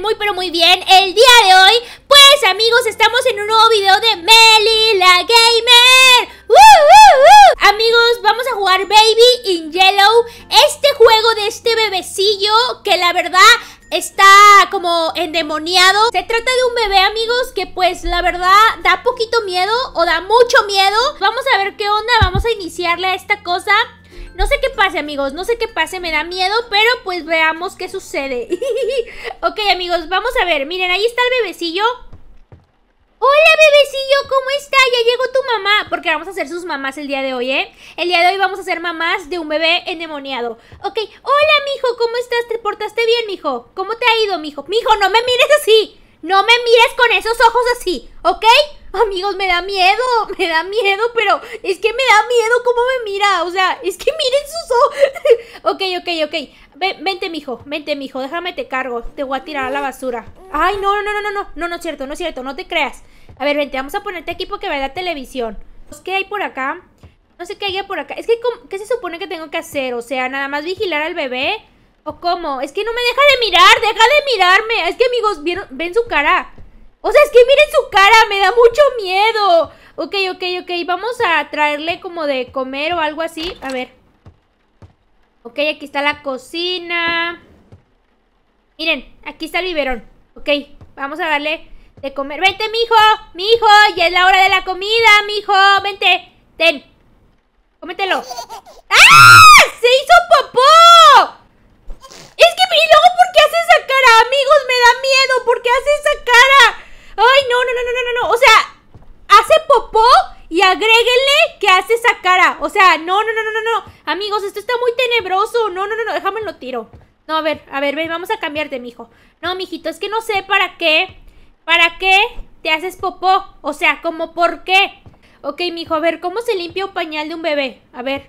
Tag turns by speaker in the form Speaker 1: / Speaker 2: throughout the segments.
Speaker 1: muy pero muy bien el día de hoy. Pues amigos, estamos en un nuevo video de Meli la Gamer. Amigos, vamos a jugar Baby in Yellow. Este juego de este bebecillo que la verdad está como endemoniado. Se trata de un bebé, amigos, que pues la verdad da poquito miedo o da mucho miedo. Vamos a ver qué onda, vamos a iniciarle a esta cosa. No sé qué pase, amigos. No sé qué pase. Me da miedo, pero pues veamos qué sucede. ok, amigos, vamos a ver. Miren, ahí está el bebecillo. Hola bebecillo, ¿cómo está? Ya llegó tu mamá. Porque vamos a ser sus mamás el día de hoy, ¿eh? El día de hoy vamos a ser mamás de un bebé endemoniado. Ok, hola mijo, ¿cómo estás? ¿Te portaste bien, mijo? ¿Cómo te ha ido, mijo? Mijo, no me mires así. No me mires con esos ojos así, ¿ok? Amigos, me da miedo, me da miedo, pero es que me da miedo cómo me mira. O sea, es que miren sus ojos. ok, ok, ok. vente, mijo, vente, mijo, déjame te cargo. Te voy a tirar a la basura. Ay, no, no, no, no, no, no, no es cierto, no es cierto, no te creas. A ver, vente, vamos a ponerte aquí porque vaya la televisión. ¿Qué hay por acá? No sé qué hay por acá. Es que, ¿qué se supone que tengo que hacer? O sea, nada más vigilar al bebé. ¿O cómo? Es que no me deja de mirar, deja de mirarme. Es que amigos, ¿vieron? ven su cara. O sea, es que miren su cara, me da mucho miedo. Ok, ok, ok, vamos a traerle como de comer o algo así. A ver. Ok, aquí está la cocina. Miren, aquí está el biberón. Ok, vamos a darle de comer. ¡Vente, mijo! ¡Mijo! ¡Ya es la hora de la comida, mijo! ¡Vente! ¡Ten! ¡Cómetelo! ¡Ah! ¡Se hizo popó! Es que, y luego, ¿por qué hace esa cara, amigos? Me da miedo. ¿Por qué hace esa cara? Ay, no, no, no, no, no, no. O sea, hace popó y agréguenle que hace esa cara. O sea, no, no, no, no, no, no. Amigos, esto está muy tenebroso. No, no, no, no, déjame lo tiro. No, a ver, a ver, ven, vamos a cambiarte, mijo. No, mijito, es que no sé para qué. ¿Para qué te haces popó? O sea, como por qué. Ok, mijo, a ver, ¿cómo se limpia un pañal de un bebé? A ver.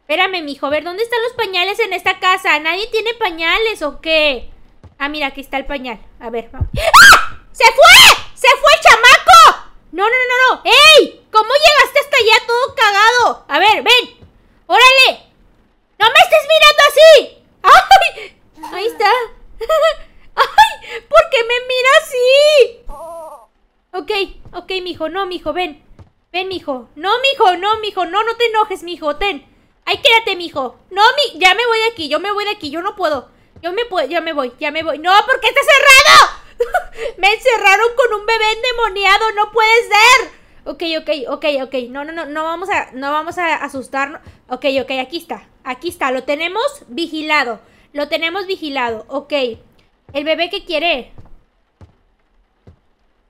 Speaker 1: Espérame, mijo, a ver, ¿dónde están los pañales en esta casa? ¿Nadie tiene pañales o qué? Ah, mira, aquí está el pañal. A ver, vamos. ¡Ah! ¡Se fue! ¡Se fue el chamaco! No, no, no, no, ¡Ey! ¿Cómo llegaste hasta allá todo cagado? A ver, ven. ¡Órale! ¡No me estés mirando así! ¡Ay! Ahí está. ¡Ay! ¿Por qué me mira así? Ok, ok, mijo. No, mijo, ven. Ven, mijo. No, mijo, no, mijo. No, no te enojes, mijo. Ten. ¡Ay, quédate, mijo. No, mi... Ya me voy de aquí. Yo me voy de aquí. Yo no puedo. Yo me puedo... Ya me voy. Ya me voy. ¡No! ¡Porque está cerrado? Me encerraron con un bebé endemoniado, no puede ser. Ok, ok, ok, ok. No, no, no, no vamos a, no vamos a asustarnos. Ok, ok, aquí está. Aquí está, lo tenemos vigilado. Lo tenemos vigilado, ok. El bebé qué quiere.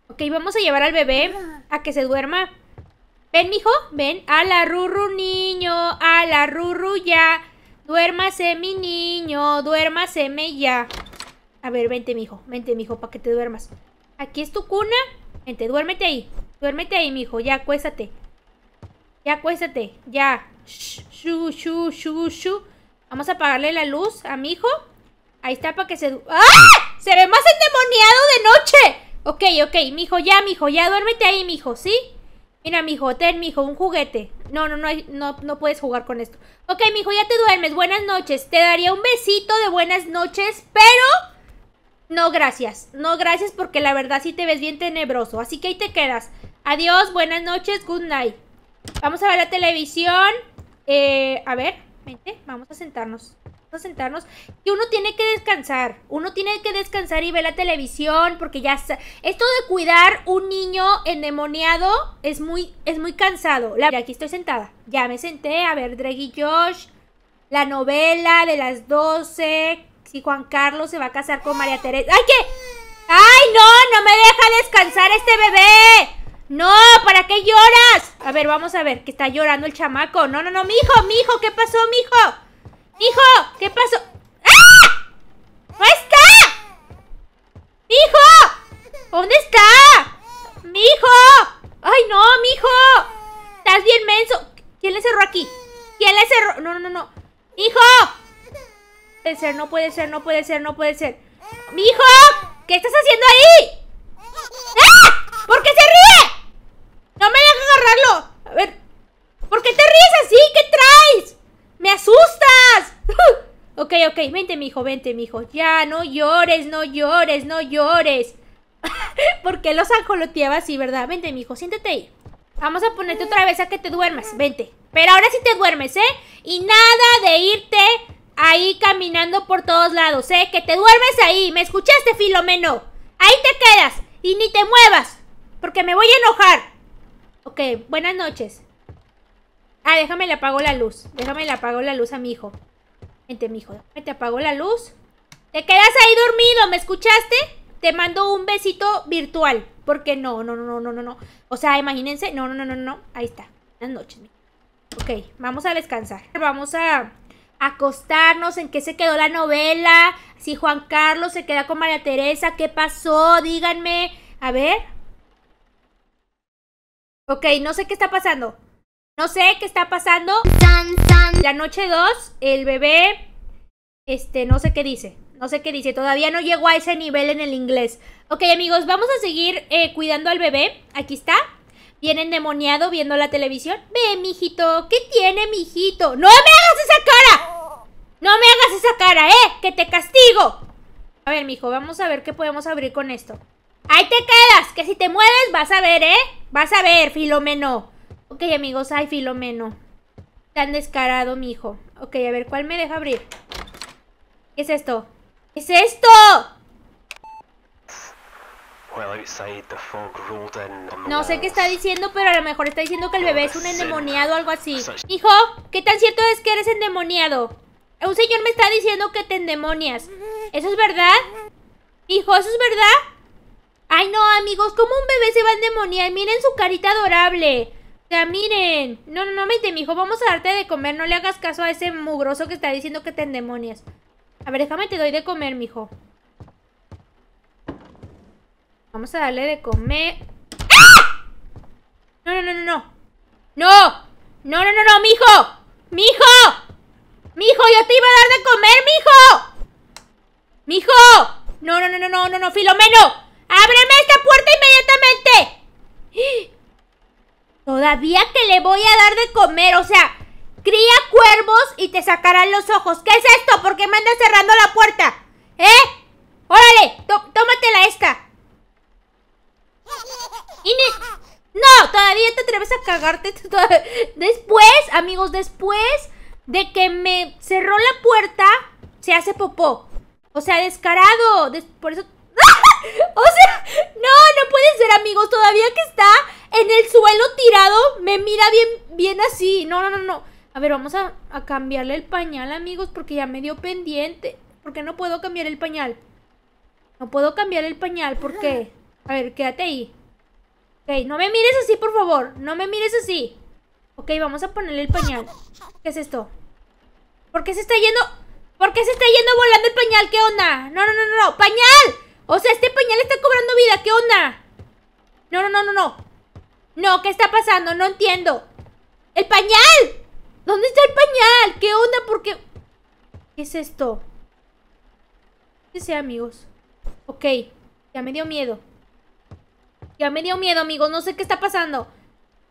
Speaker 1: Ok, vamos a llevar al bebé a que se duerma. Ven, mijo, ven. A la rurru, niño. A la rurru, ya. Duérmase, mi niño. me ya. A ver, vente, mijo. Vente, mijo, para que te duermas. Aquí es tu cuna. Vente, duérmete ahí. Duérmete ahí, mijo. Ya, acuéstate. Ya, acuéstate. Ya. Shu, shu, shu, shu. Vamos a apagarle la luz a mi hijo. Ahí está para que se... ¡Ah! ¡Se ve más endemoniado de noche! Ok, ok, mijo, ya, mijo, ya, duérmete ahí, mijo, ¿sí? Mira, mijo, ten, mijo, un juguete. No, no, no, no, no puedes jugar con esto. Ok, mijo, ya te duermes. Buenas noches. Te daría un besito de buenas noches, pero... No, gracias. No, gracias porque la verdad sí te ves bien tenebroso. Así que ahí te quedas. Adiós, buenas noches, good night. Vamos a ver la televisión. Eh, a ver, vente, vamos a sentarnos. Vamos a sentarnos. Y uno tiene que descansar. Uno tiene que descansar y ver la televisión porque ya... Esto de cuidar un niño endemoniado es muy, es muy cansado. La... Aquí estoy sentada. Ya me senté. A ver, Dreggy y Josh. La novela de las 12. Si Juan Carlos se va a casar con María Teresa. ¡Ay, qué! ¡Ay, no! ¡No me deja descansar este bebé! ¡No! ¿Para qué lloras? A ver, vamos a ver, que está llorando el chamaco. No, no, no, mi hijo! ¡Mi hijo! ¿qué pasó, mijo? hijo! ¿Qué pasó? ¡Ah! ¡No está! hijo ¿Dónde está? mi hijo ¡Ay, no, mi hijo! ¡Estás bien menso! ¿Quién le cerró aquí? ¿Quién le cerró? No, no, no, no. hijo! puede ser, no puede ser, no puede ser, no puede ser. ¡Mijo! ¿Qué estás haciendo ahí? ¡Ah! ¿Por qué se ríe? No me dejes agarrarlo. A ver. ¿Por qué te ríes así? ¿Qué traes? ¡Me asustas! ok, ok, vente, mijo, vente, mijo. Ya, no llores, no llores, no llores. ¿Por qué los ajoloteaba así, verdad? Vente, mijo, siéntate ahí. Vamos a ponerte otra vez a que te duermas. Vente. Pero ahora sí te duermes, ¿eh? Y nada de irte ahí caminando por todos lados, ¿eh? Que te duermes ahí, ¿me escuchaste, Filomeno? Ahí te quedas y ni te muevas, porque me voy a enojar. Ok, buenas noches. Ah, déjame le apago la luz. Déjame le apago la luz a mi hijo. Vente, mi hijo. Déjame te apago la luz. Te quedas ahí dormido, ¿me escuchaste? Te mando un besito virtual. Porque no, no, no, no, no, no. O sea, imagínense. No, no, no, no, no. Ahí está. Buenas noches. Ok, vamos a descansar. Vamos a acostarnos, en qué se quedó la novela, si Juan Carlos se queda con María Teresa, qué pasó, díganme, a ver. Ok, no sé qué está pasando. No sé qué está pasando. La noche 2, el bebé, este, no sé qué dice. No sé qué dice, todavía no llegó a ese nivel en el inglés. Ok amigos, vamos a seguir eh, cuidando al bebé. Aquí está. viene endemoniado viendo la televisión. Ve, mijito. ¿Qué tiene, mijito? ¡No me ¿eh? ¡Que te castigo! A ver, mijo, vamos a ver qué podemos abrir con esto. ¡Ahí te quedas! Que si te mueves vas a ver, ¿eh? Vas a ver, Filomeno. Ok, amigos, ay, Filomeno. Tan descarado, mijo. Ok, a ver, ¿cuál me deja abrir? ¿Qué es esto? ¿Qué es esto? No sé qué está diciendo, pero a lo mejor está diciendo que el bebé es un endemoniado o algo así. Hijo, ¿qué tan cierto es que eres endemoniado? Un señor me está diciendo que te endemonias. ¿Eso es verdad? Hijo, ¿eso es verdad? Ay, no, amigos, ¿cómo un bebé se va a endemoniar? Miren su carita adorable. O sea, miren. No, no, no, vete, mijo. Vamos a darte de comer. No le hagas caso a ese mugroso que está diciendo que te endemonias. A ver, déjame te doy de comer, mijo. Vamos a darle de comer. ¡Ah! No, no, no, no, no. ¡No! ¡No, no, no, no, mijo! ¡Mijo! ¡Mijo, yo te iba a dar de comer, mijo! ¡Mijo! No, no, no, no, no, no, Filomeno. ¡Ábreme esta puerta inmediatamente! Todavía que le voy a dar de comer, o sea, cría cuervos y te sacarán los ojos. ¿Qué es esto? ¿Por qué me andas cerrando la puerta? ¿Eh? ¡Órale! tómatela esta. ni... no, todavía te atreves a cagarte. Después, amigos, después de que me cerró la puerta, se hace popó. O sea, descarado. por eso. o sea, no, no puede ser, amigos. Todavía que está en el suelo tirado, me mira bien, bien así. No, no, no, no. A ver, vamos a, cambiarle el pañal, amigos, porque ya me dio pendiente. Porque no puedo cambiar el pañal. No puedo cambiar el pañal, ¿por qué? A ver, quédate ahí. Ok, no me mires así, por favor. No me mires así. Ok, vamos a ponerle el pañal. ¿Qué es esto? ¿Por qué se está yendo? ¿Por qué se está yendo volando el pañal? ¿Qué onda? No, no, no, no, no. ¡Pañal! O sea, este pañal está cobrando vida. ¿Qué onda? No, no, no, no, no. No, ¿qué está pasando? No entiendo. ¡El pañal! ¿Dónde está el pañal? ¿Qué onda? ¿Por qué? ¿Qué es esto? Que sea, amigos? Ok, ya me dio miedo. Ya me dio miedo, amigos. No sé qué está pasando.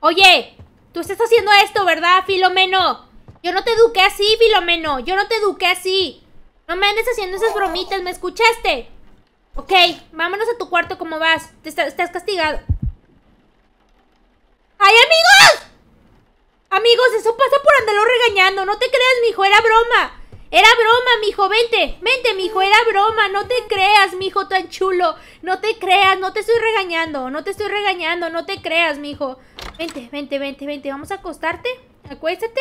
Speaker 1: Oye, Tú estás haciendo esto, ¿verdad, Filomeno? Yo no te eduqué así, Filomeno. Yo no te eduqué así. No me andes haciendo esas bromitas, ¿me escuchaste? Ok, vámonos a tu cuarto ¿Cómo vas. Te estás castigado. ¡Ay, amigos! Amigos, eso pasa por andarlo regañando. No te creas, mijo, era broma. Era broma, mijo, vente, vente, mijo, era broma, no te creas, mijo, tan chulo, no te creas, no te estoy regañando, no te estoy regañando, no te creas, mijo. Vente, vente, vente, vente, vamos a acostarte, acuéstate.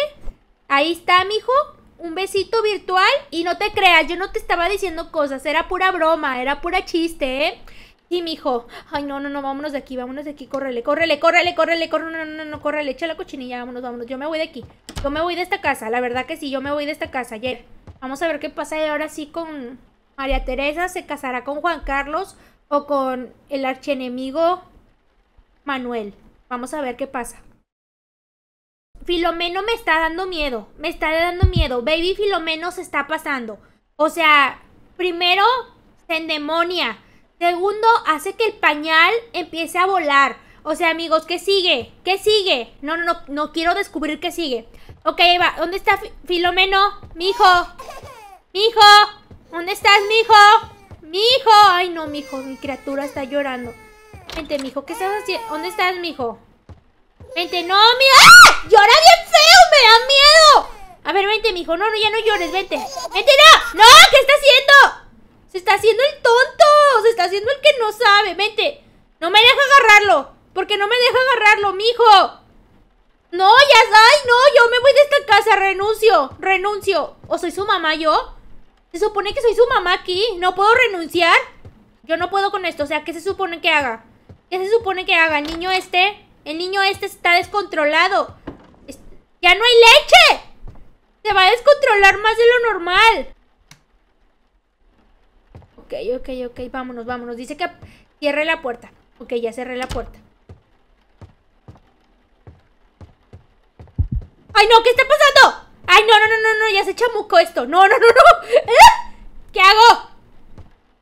Speaker 1: Ahí está, mijo, un besito virtual y no te creas, yo no te estaba diciendo cosas, era pura broma, era pura chiste, ¿eh? Sí, mijo. Ay, no, no, no, vámonos de aquí, vámonos de aquí, córrele, córrele, córrele, córrele, no, no, no, no córrele, echa la cochinilla, vámonos, vámonos, yo me voy de aquí. Yo me voy de esta casa, la verdad que sí, yo me voy de esta casa, ayer. Vamos a ver qué pasa ahora sí con María Teresa. ¿Se casará con Juan Carlos o con el archienemigo Manuel? Vamos a ver qué pasa. Filomeno me está dando miedo. Me está dando miedo. Baby Filomeno se está pasando. O sea, primero se endemonia. Segundo, hace que el pañal empiece a volar. O sea, amigos, ¿qué sigue? ¿Qué sigue? No, no, no, no quiero descubrir qué sigue. Ok, va. ¿dónde está Filomeno? Mijo. hijo! ¿Dónde estás, mijo? hijo! Ay, no, mijo. Mi criatura está llorando. Vente, mijo. ¿Qué estás haciendo? ¿Dónde estás, mijo? Vente, no, mi. ¡Ah! ¡Llora bien feo! ¡Me da miedo! A ver, vente, mijo. No, no, ya no llores. Vente. Vente, no. No, ¿qué está haciendo? Se está haciendo el tonto. Se está haciendo el que no sabe. Vente. No me deja agarrarlo. Porque no me deja agarrarlo, mijo. No, ya, ay, no, yo me voy de esta casa, renuncio, renuncio. ¿O soy su mamá yo? Se supone que soy su mamá aquí, ¿no puedo renunciar? Yo no puedo con esto, o sea, ¿qué se supone que haga? ¿Qué se supone que haga? El niño este, el niño este está descontrolado. ¡Ya no hay leche! Se va a descontrolar más de lo normal. Ok, ok, ok, vámonos, vámonos. Dice que cierre la puerta. Ok, ya cerré la puerta. ¡Ay, no! ¿Qué está pasando? ¡Ay, no, no, no, no, no! Ya se chamucó esto. ¡No, no, no, no! no ¿Qué hago?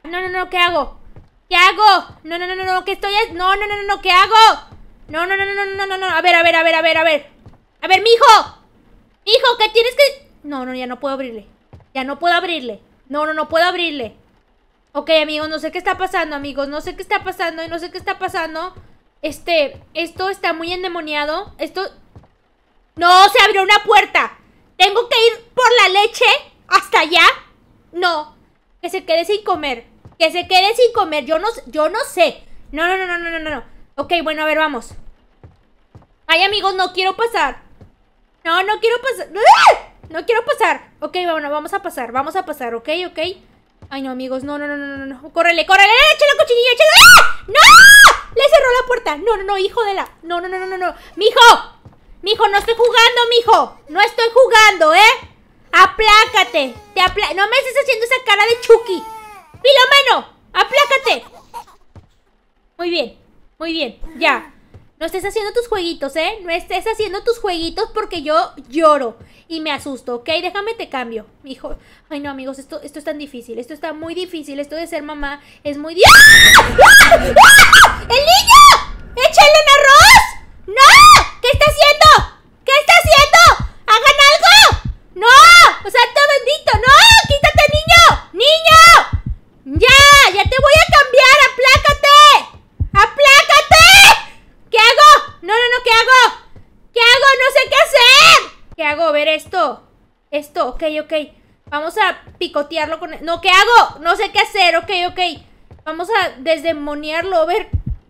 Speaker 1: No, no, no, ¿qué hago? ¿Qué hago? No, no, no, no, no, ¿qué estoy? haciendo? ¡No, No, no, no, no, ¿qué hago? No, no, no, no, no, no, no, no. A ver, a ver, a ver, a ver, a ver. A ver, mijo. Mijo, ¿qué tienes que...? No, no, ya no puedo abrirle. Ya no puedo abrirle. No, no, no puedo abrirle. Ok, amigos, no sé qué está pasando, amigos. No sé qué está pasando y no sé qué está pasando. Este, esto está muy endemoniado. Esto, no, se abrió una puerta. ¿Tengo que ir por la leche hasta allá? No. Que se quede sin comer. Que se quede sin comer. Yo no, yo no sé. No, no, no, no, no, no, Ok, bueno, a ver, vamos. Ay, amigos, no quiero pasar. No, no quiero pasar. No quiero pasar. Ok, bueno, vamos a pasar. Vamos a pasar, ok, ok. Ay, no, amigos. No, no, no, no, no. no. Córrele, córrele. Échale cochinilla, échale. ¡No! Le cerró la puerta. No, no, no, hijo de la. No, no, no, no, no. no. ¡Mijo! Mijo, no estoy jugando, mijo. No estoy jugando, ¿eh? Aplácate. Te no me estés haciendo esa cara de Chucky. Filomeno, aplácate. Muy bien, muy bien, ya. No estés haciendo tus jueguitos, ¿eh? No estés haciendo tus jueguitos porque yo lloro y me asusto, ¿ok? Déjame te cambio, mijo. Ay, no, amigos, esto, esto es tan difícil. Esto está muy difícil. Esto de ser mamá es muy difícil. ¡Ah! ¡Ah! ¡Ah! ¡El niño! ¡Échale E-, no, ¿qué hago? No sé qué hacer, ok, ok. Vamos a desdemoniarlo, a ver.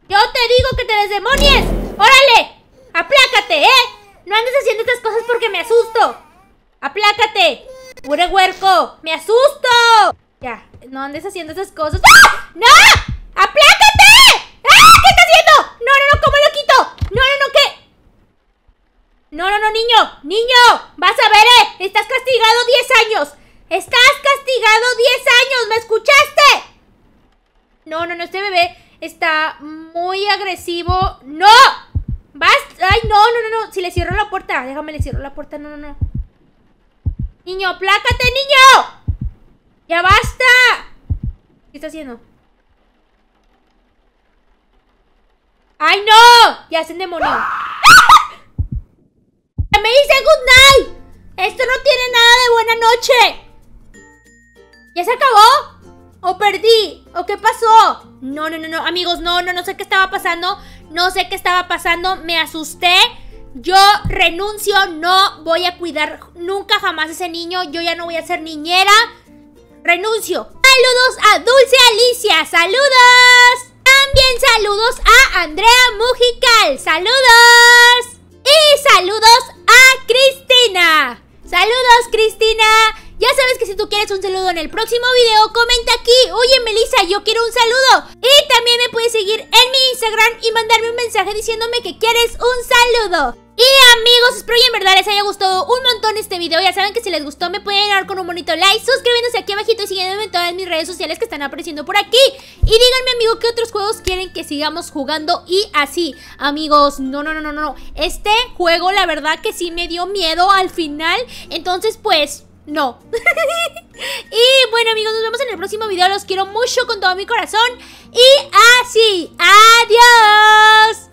Speaker 1: Yo te digo que te desdemonies. Órale, aplácate, ¿eh? No andes haciendo estas cosas porque me asusto. Aplácate. Pure huerco, me asusto. Ya, no andes haciendo esas cosas. ¡Ah! ¡No! ¡Aplácate! ¡Ah! ¿Qué estás haciendo? No, no, no, ¿cómo lo quito? No, no, no, ¿qué? No, no, no, niño, niño, vas a ver, ¿eh? Estás castigado 10 años. ¡Estás castigado 10 años! ¿Me escuchaste? No, no, no, este bebé está muy agresivo. ¡No! ¡Vas! ¡Ay, no, no, no, Si le cierro la puerta, déjame, le cierro la puerta. No, no, no. Niño, plácate, niño. Ya basta. ¿Qué está haciendo? ¡Ay, no! Ya se endemonió. ¡Ah! ¡Me dice good night! Esto no tiene nada de buena noche. ¿Ya se acabó? ¿O perdí? ¿O qué pasó? No, no, no, no, amigos, no, no, no sé qué estaba pasando. No sé qué estaba pasando. Me asusté. Yo renuncio, no voy a cuidar nunca jamás a ese niño. Yo ya no voy a ser niñera. Renuncio. Saludos a Dulce Alicia. Saludos. También saludos a Andrea Mujical. Saludos. Y saludos a Cristina. Saludos Cristina. Ya sabes que si tú quieres un saludo en el próximo video, comenta aquí. Oye, Melissa, yo quiero un saludo. Y también me puedes seguir en mi Instagram y mandarme un mensaje diciéndome que quieres un saludo. Y amigos, espero que en verdad les haya gustado un montón este video Ya saben que si les gustó me pueden dar con un bonito like Suscribiéndose aquí abajito y siguiéndome en todas mis redes sociales que están apareciendo por aquí Y díganme amigo qué otros juegos quieren que sigamos jugando Y así, amigos, no, no, no, no, no Este juego la verdad que sí me dio miedo al final Entonces pues no. y bueno amigos, nos vemos en el próximo video. Los quiero mucho con todo mi corazón. Y así, adiós.